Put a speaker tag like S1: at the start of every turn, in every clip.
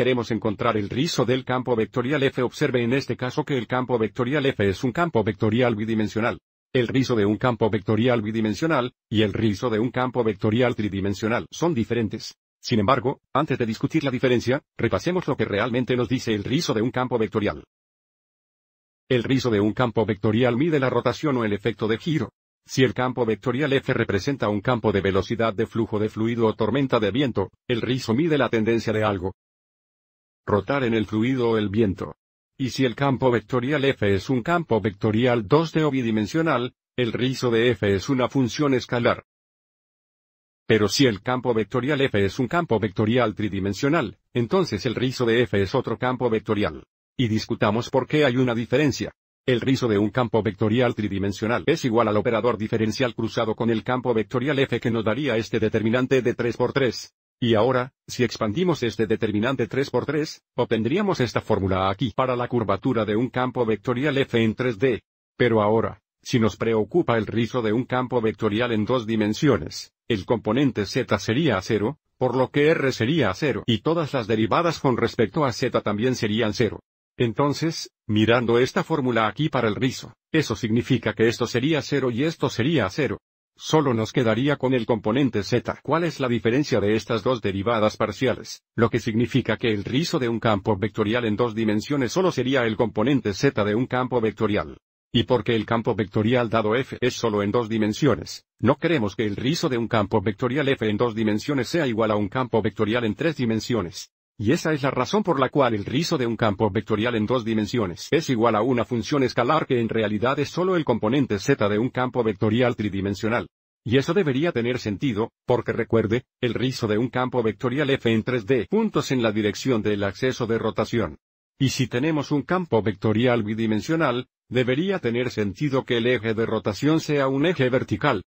S1: queremos encontrar el rizo del campo vectorial f. Observe en este caso que el campo vectorial f es un campo vectorial bidimensional. El rizo de un campo vectorial bidimensional, y el rizo de un campo vectorial tridimensional son diferentes. Sin embargo, antes de discutir la diferencia, repasemos lo que realmente nos dice el rizo de un campo vectorial. El rizo de un campo vectorial mide la rotación o el efecto de giro. Si el campo vectorial F representa un campo de velocidad de flujo de fluido o tormenta de viento, el rizo mide la tendencia de algo, rotar en el fluido o el viento. Y si el campo vectorial f es un campo vectorial 2D o bidimensional, el rizo de f es una función escalar. Pero si el campo vectorial f es un campo vectorial tridimensional, entonces el rizo de f es otro campo vectorial. Y discutamos por qué hay una diferencia. El rizo de un campo vectorial tridimensional es igual al operador diferencial cruzado con el campo vectorial f que nos daría este determinante de 3 por 3. Y ahora, si expandimos este determinante 3 por 3, obtendríamos esta fórmula aquí para la curvatura de un campo vectorial f en 3D. Pero ahora, si nos preocupa el rizo de un campo vectorial en dos dimensiones, el componente z sería 0, por lo que r sería 0 y todas las derivadas con respecto a z también serían 0. Entonces, mirando esta fórmula aquí para el rizo, eso significa que esto sería 0 y esto sería 0. Solo nos quedaría con el componente z. ¿Cuál es la diferencia de estas dos derivadas parciales? Lo que significa que el rizo de un campo vectorial en dos dimensiones solo sería el componente z de un campo vectorial. Y porque el campo vectorial dado f es solo en dos dimensiones, no queremos que el rizo de un campo vectorial f en dos dimensiones sea igual a un campo vectorial en tres dimensiones. Y esa es la razón por la cual el rizo de un campo vectorial en dos dimensiones es igual a una función escalar que en realidad es solo el componente z de un campo vectorial tridimensional. Y eso debería tener sentido, porque recuerde, el rizo de un campo vectorial f en 3D puntos en la dirección del acceso de rotación. Y si tenemos un campo vectorial bidimensional, debería tener sentido que el eje de rotación sea un eje vertical.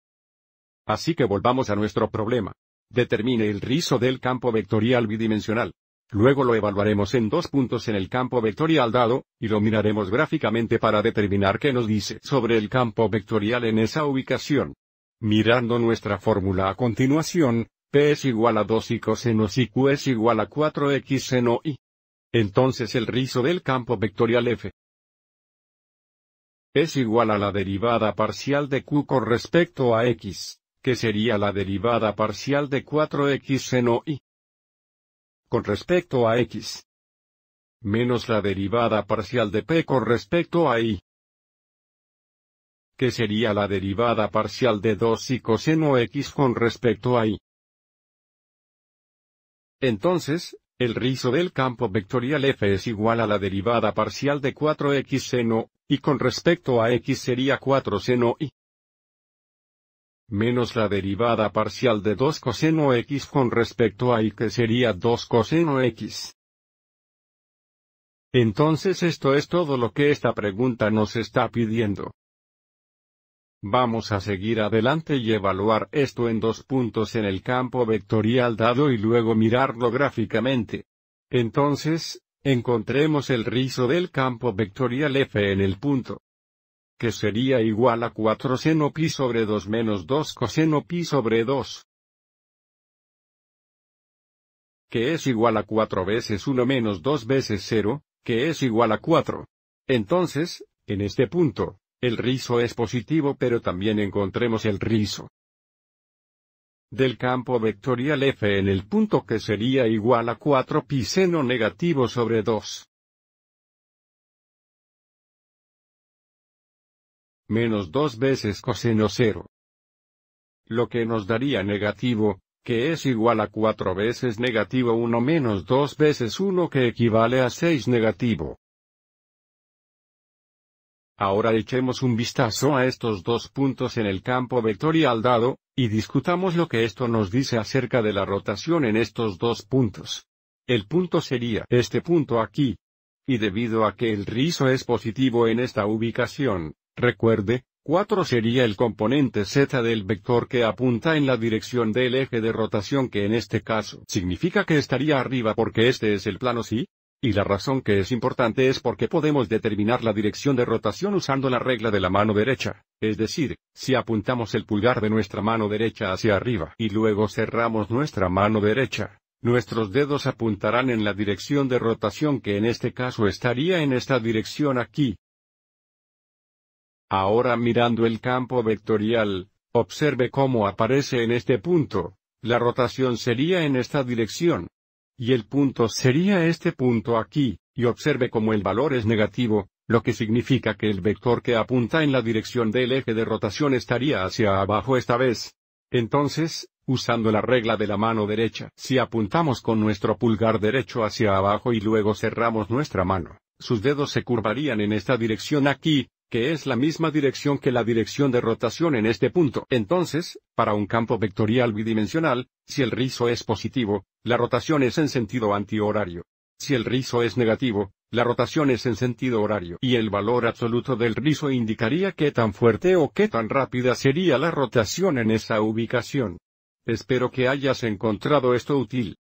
S1: Así que volvamos a nuestro problema. Determine el rizo del campo vectorial bidimensional. Luego lo evaluaremos en dos puntos en el campo vectorial dado, y lo miraremos gráficamente para determinar qué nos dice sobre el campo vectorial en esa ubicación. Mirando nuestra fórmula a continuación, P es igual a 2 y coseno y Q es igual a 4x seno y. Entonces el rizo del campo vectorial F es igual a la derivada parcial de Q con respecto a x, que sería la derivada parcial de 4x seno y con respecto a x. Menos la derivada parcial de p con respecto a y. Que sería la derivada parcial de 2 y coseno x con respecto a y. Entonces, el rizo del campo vectorial f es igual a la derivada parcial de 4x seno, y con respecto a x sería 4 seno y menos la derivada parcial de 2 coseno x con respecto a y que sería 2 coseno x. Entonces esto es todo lo que esta pregunta nos está pidiendo. Vamos a seguir adelante y evaluar esto en dos puntos en el campo vectorial dado y luego mirarlo gráficamente. Entonces, encontremos el rizo del campo vectorial f en el punto que sería igual a 4 seno pi sobre 2 menos 2 coseno pi sobre 2. Que es igual a 4 veces 1 menos 2 veces 0, que es igual a 4. Entonces, en este punto, el rizo es positivo pero también encontremos el rizo del campo vectorial f en el punto que sería igual a 4 pi seno negativo sobre 2. menos dos veces coseno 0. Lo que nos daría negativo, que es igual a 4 veces negativo 1 menos 2 veces 1 que equivale a 6 negativo. Ahora echemos un vistazo a estos dos puntos en el campo vectorial dado, y discutamos lo que esto nos dice acerca de la rotación en estos dos puntos. El punto sería este punto aquí. Y debido a que el rizo es positivo en esta ubicación, Recuerde, 4 sería el componente z del vector que apunta en la dirección del eje de rotación que en este caso significa que estaría arriba porque este es el plano sí. Y la razón que es importante es porque podemos determinar la dirección de rotación usando la regla de la mano derecha. Es decir, si apuntamos el pulgar de nuestra mano derecha hacia arriba y luego cerramos nuestra mano derecha, nuestros dedos apuntarán en la dirección de rotación que en este caso estaría en esta dirección aquí. Ahora mirando el campo vectorial, observe cómo aparece en este punto. La rotación sería en esta dirección. Y el punto sería este punto aquí, y observe cómo el valor es negativo, lo que significa que el vector que apunta en la dirección del eje de rotación estaría hacia abajo esta vez. Entonces, usando la regla de la mano derecha, si apuntamos con nuestro pulgar derecho hacia abajo y luego cerramos nuestra mano, sus dedos se curvarían en esta dirección aquí, que es la misma dirección que la dirección de rotación en este punto. Entonces, para un campo vectorial bidimensional, si el rizo es positivo, la rotación es en sentido antihorario. Si el rizo es negativo, la rotación es en sentido horario y el valor absoluto del rizo indicaría qué tan fuerte o qué tan rápida sería la rotación en esa ubicación. Espero que hayas encontrado esto útil.